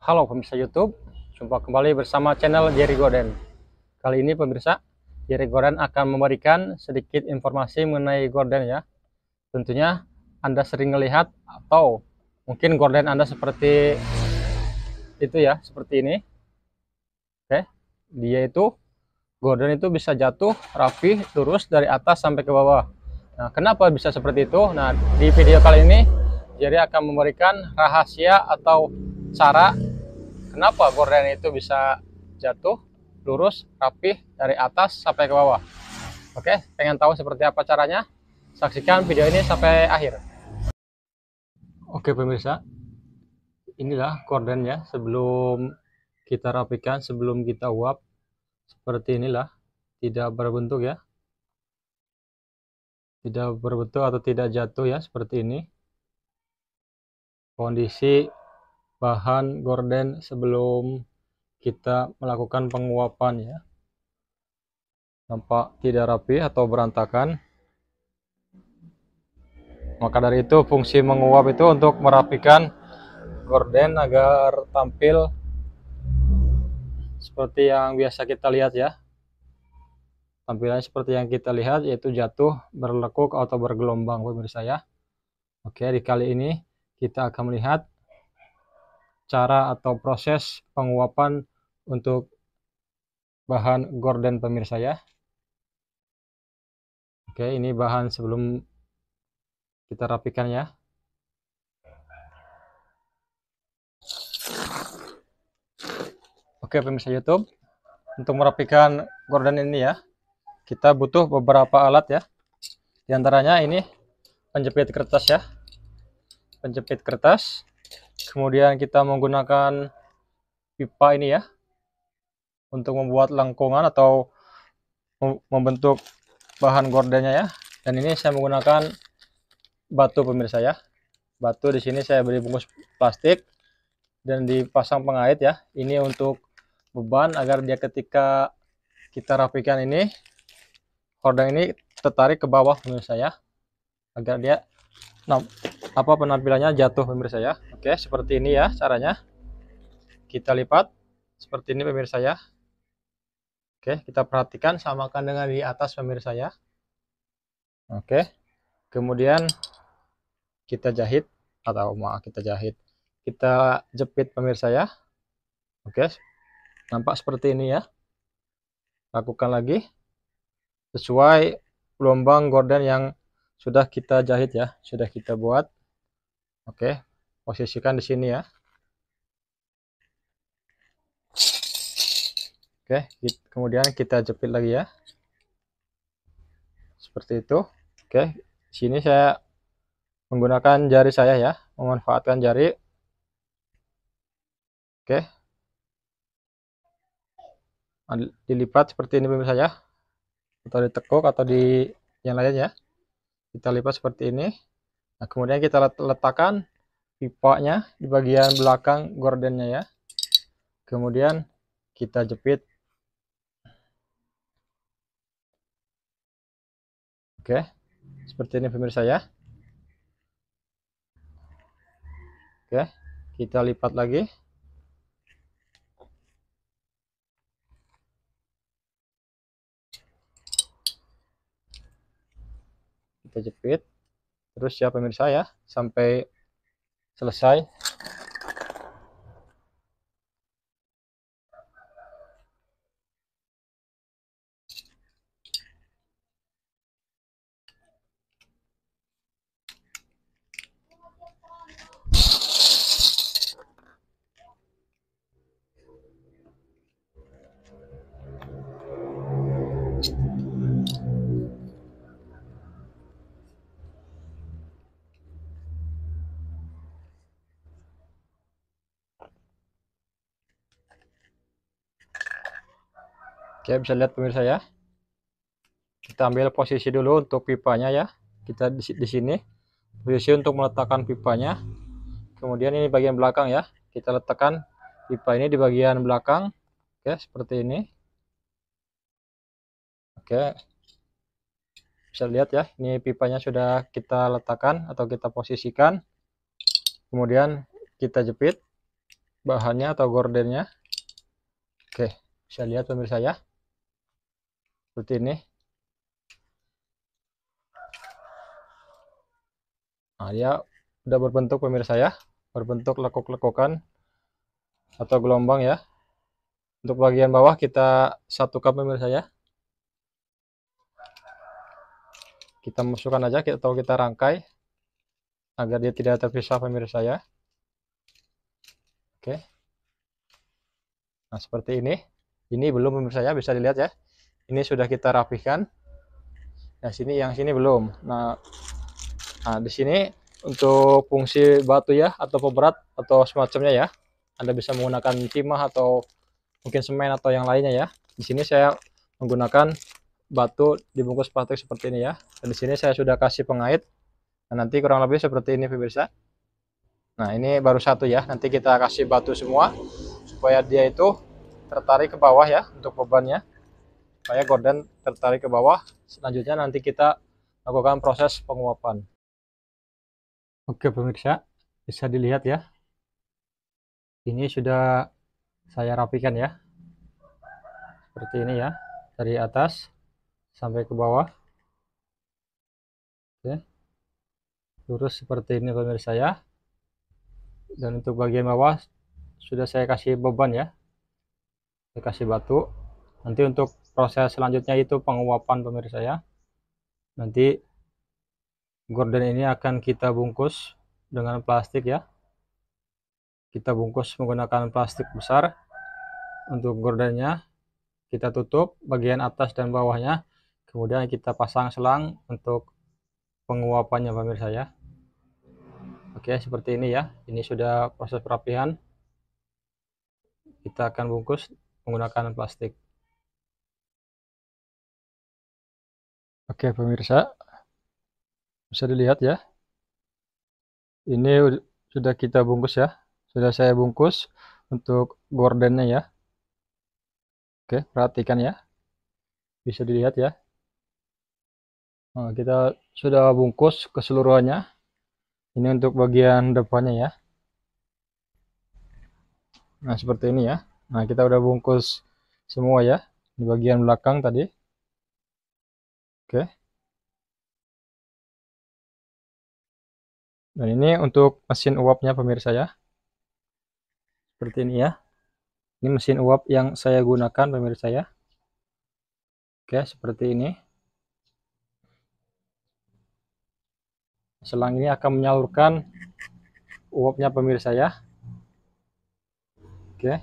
Halo pemirsa YouTube, jumpa kembali bersama channel Jerry Gordon. Kali ini pemirsa, Jerry Gordon akan memberikan sedikit informasi mengenai gorden ya. Tentunya Anda sering melihat atau mungkin gorden Anda seperti itu ya, seperti ini. Oke, dia itu gorden itu bisa jatuh rapi lurus dari atas sampai ke bawah. Nah, kenapa bisa seperti itu? Nah, di video kali ini Jerry akan memberikan rahasia atau cara Kenapa gorden itu bisa jatuh, lurus, rapih dari atas sampai ke bawah? Oke, pengen tahu seperti apa caranya? Saksikan video ini sampai akhir. Oke pemirsa, inilah ya. sebelum kita rapikan, sebelum kita uap. Seperti inilah, tidak berbentuk ya. Tidak berbentuk atau tidak jatuh ya, seperti ini. Kondisi bahan gorden sebelum kita melakukan penguapan ya nampak tidak rapi atau berantakan maka dari itu fungsi menguap itu untuk merapikan gorden agar tampil seperti yang biasa kita lihat ya tampilannya seperti yang kita lihat yaitu jatuh berlekuk atau bergelombang pemirsa ya oke di kali ini kita akan melihat cara atau proses penguapan untuk bahan gorden pemirsa ya. Oke, ini bahan sebelum kita rapikan ya. Oke pemirsa YouTube, untuk merapikan gorden ini ya, kita butuh beberapa alat ya. Diantaranya ini penjepit kertas ya. Penjepit kertas kemudian kita menggunakan pipa ini ya untuk membuat lengkungan atau membentuk bahan gordennya ya dan ini saya menggunakan batu pemirsa ya batu di sini saya beri bungkus plastik dan dipasang pengait ya ini untuk beban agar dia ketika kita rapikan ini kordang ini tertarik ke bawah menurut saya agar dia nah, apa penampilannya jatuh pemirsa ya oke seperti ini ya caranya kita lipat seperti ini pemirsa ya oke kita perhatikan samakan dengan di atas pemirsa ya oke kemudian kita jahit atau maaf kita jahit kita jepit pemirsa ya oke nampak seperti ini ya lakukan lagi sesuai gelombang gorden yang sudah kita jahit ya sudah kita buat Oke, posisikan di sini ya. Oke, kemudian kita jepit lagi ya. Seperti itu. Oke, sini saya menggunakan jari saya ya, memanfaatkan jari. Oke. Dilipat seperti ini pemirsa ya. Atau ditekuk atau di yang lainnya. ya. Kita lipat seperti ini. Nah, kemudian kita letakkan pipanya di bagian belakang gordennya ya. Kemudian kita jepit. Oke, seperti ini pemirsa ya. Oke, kita lipat lagi. Kita jepit terus ya pemirsa ya sampai selesai Oke, bisa lihat pemirsa ya. Kita ambil posisi dulu untuk pipanya ya. Kita di, sini posisi untuk meletakkan pipanya. Kemudian ini bagian belakang ya. Kita letakkan pipa ini di bagian belakang. Oke, seperti ini. Oke. Bisa lihat ya, ini pipanya sudah kita letakkan atau kita posisikan. Kemudian kita jepit bahannya atau gordennya. Oke, bisa lihat pemirsa ya seperti ini nah dia udah berbentuk pemirsa ya berbentuk lekuk-lekukan atau gelombang ya untuk bagian bawah kita satu satukan pemirsa ya kita masukkan aja kita, atau kita rangkai agar dia tidak terpisah pemirsa ya oke nah seperti ini ini belum pemirsa ya bisa dilihat ya ini sudah kita rapihkan nah sini yang sini belum nah nah di sini untuk fungsi batu ya atau pemberat atau semacamnya ya anda bisa menggunakan timah atau mungkin semen atau yang lainnya ya di sini saya menggunakan batu dibungkus plastik seperti ini ya dan di sini saya sudah kasih pengait nah, nanti kurang lebih seperti ini pemirsa Nah ini baru satu ya, nanti kita kasih batu semua supaya dia itu tertarik ke bawah ya untuk bebannya supaya gorden tertarik ke bawah. Selanjutnya nanti kita lakukan proses penguapan. Oke pemirsa, bisa dilihat ya. Ini sudah saya rapikan ya. Seperti ini ya, dari atas sampai ke bawah. Oke. Lurus seperti ini pemirsa ya. Dan untuk bagian bawah sudah saya kasih beban ya. Saya kasih batu. Nanti untuk proses selanjutnya itu penguapan pemirsa ya nanti gorden ini akan kita bungkus dengan plastik ya kita bungkus menggunakan plastik besar untuk gordennya kita tutup bagian atas dan bawahnya kemudian kita pasang selang untuk penguapannya pemirsa ya oke seperti ini ya ini sudah proses perapihan kita akan bungkus menggunakan plastik Oke pemirsa, bisa dilihat ya. Ini sudah kita bungkus ya. Sudah saya bungkus untuk gordennya ya. Oke, perhatikan ya. Bisa dilihat ya. Nah, kita sudah bungkus keseluruhannya. Ini untuk bagian depannya ya. Nah, seperti ini ya. Nah, kita udah bungkus semua ya. Di bagian belakang tadi. Oke. Dan nah, ini untuk mesin uapnya pemirsa ya. Seperti ini ya. Ini mesin uap yang saya gunakan pemirsa ya. Oke, seperti ini. Selang ini akan menyalurkan uapnya pemirsa ya. Oke.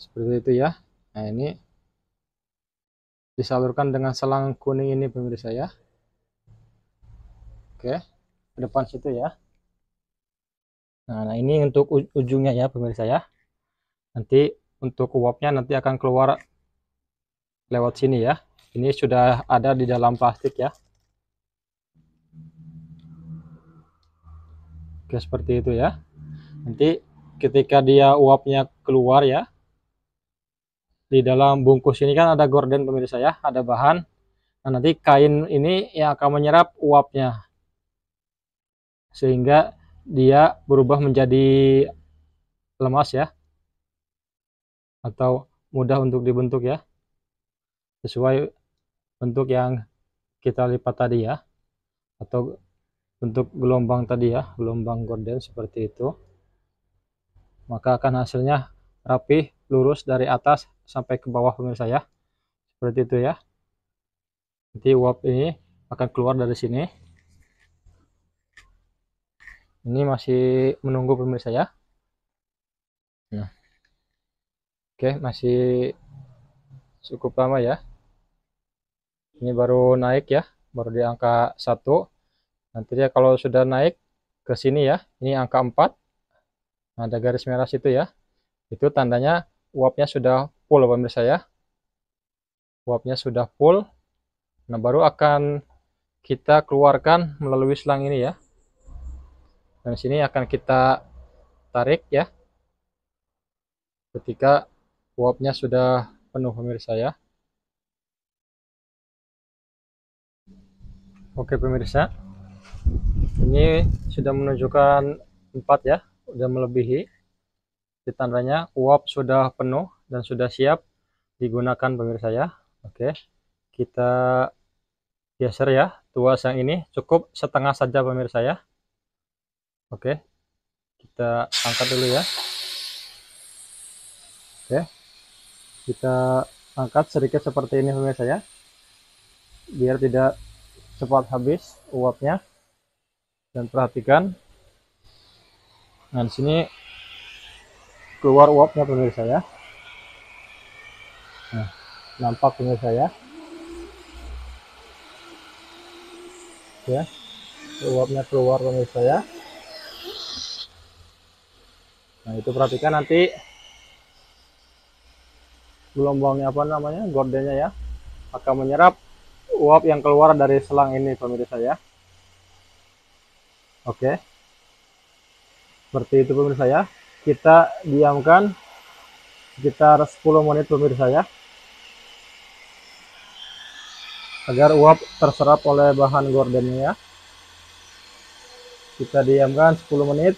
Seperti itu ya. Nah, ini disalurkan dengan selang kuning ini pemirsa ya oke ke depan situ ya nah, nah ini untuk ujungnya ya pemirsa ya nanti untuk uapnya nanti akan keluar lewat sini ya ini sudah ada di dalam plastik ya oke seperti itu ya nanti ketika dia uapnya keluar ya di dalam bungkus ini kan ada gorden pemirsa ya ada bahan nah nanti kain ini yang akan menyerap uapnya sehingga dia berubah menjadi lemas ya atau mudah untuk dibentuk ya sesuai bentuk yang kita lipat tadi ya atau bentuk gelombang tadi ya gelombang gorden seperti itu maka akan hasilnya rapi lurus dari atas sampai ke bawah pemirsa ya seperti itu ya nanti uap ini akan keluar dari sini ini masih menunggu pemirsa ya nah oke masih cukup lama ya ini baru naik ya baru di angka 1 nantinya kalau sudah naik ke sini ya ini angka 4 nah, ada garis merah situ ya itu tandanya uapnya sudah full pemirsa ya uapnya sudah full nah baru akan kita keluarkan melalui selang ini ya dan sini akan kita tarik ya ketika uapnya sudah penuh pemirsa ya Oke pemirsa ini sudah menunjukkan 4 ya sudah melebihi Ditandanya uap sudah penuh dan sudah siap digunakan pemirsa ya. Oke, kita geser ya tuas yang ini cukup setengah saja pemirsa ya. Oke, kita angkat dulu ya. Oke, kita angkat sedikit seperti ini pemirsa ya, biar tidak cepat habis uapnya. Dan perhatikan, nah di sini keluar uapnya pemirsa ya nah, nampak pemirsa ya ya uapnya keluar pemirsa ya nah itu perhatikan nanti gelombangnya apa namanya gordennya ya akan menyerap uap yang keluar dari selang ini pemirsa ya oke seperti itu pemirsa ya kita diamkan sekitar 10 menit pemirsa ya agar uap terserap oleh bahan gordennya ya kita diamkan 10 menit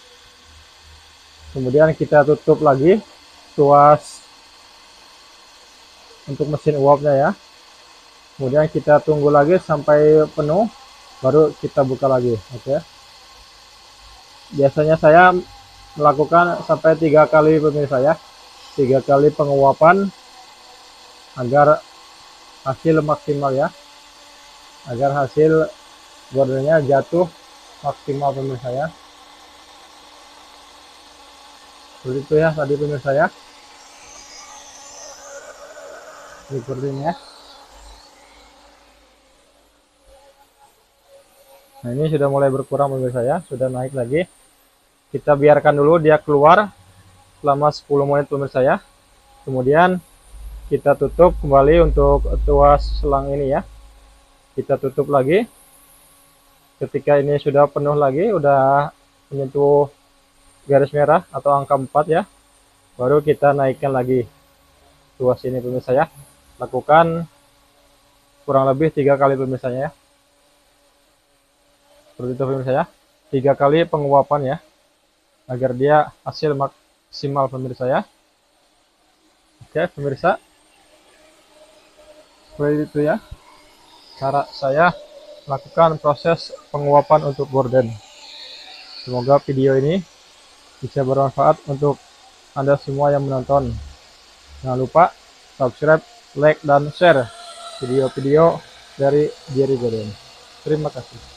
kemudian kita tutup lagi tuas untuk mesin uapnya ya kemudian kita tunggu lagi sampai penuh baru kita buka lagi oke okay. biasanya saya melakukan sampai tiga kali pemirsa ya tiga kali penguapan agar hasil maksimal ya agar hasil bordernya jatuh maksimal pemirsa ya seperti itu ya tadi pemirsa ya seperti ini ya nah ini sudah mulai berkurang pemirsa ya sudah naik lagi kita biarkan dulu dia keluar selama 10 menit pemirsa ya kemudian kita tutup kembali untuk tuas selang ini ya kita tutup lagi ketika ini sudah penuh lagi udah menyentuh garis merah atau angka 4 ya baru kita naikkan lagi tuas ini pemirsa ya lakukan kurang lebih tiga kali pemirsa ya seperti itu pemirsa ya tiga kali penguapan ya agar dia hasil maksimal pemirsa ya oke pemirsa seperti itu ya cara saya melakukan proses penguapan untuk gorden semoga video ini bisa bermanfaat untuk anda semua yang menonton jangan lupa subscribe like dan share video-video dari Jerry Gordon. Terima kasih.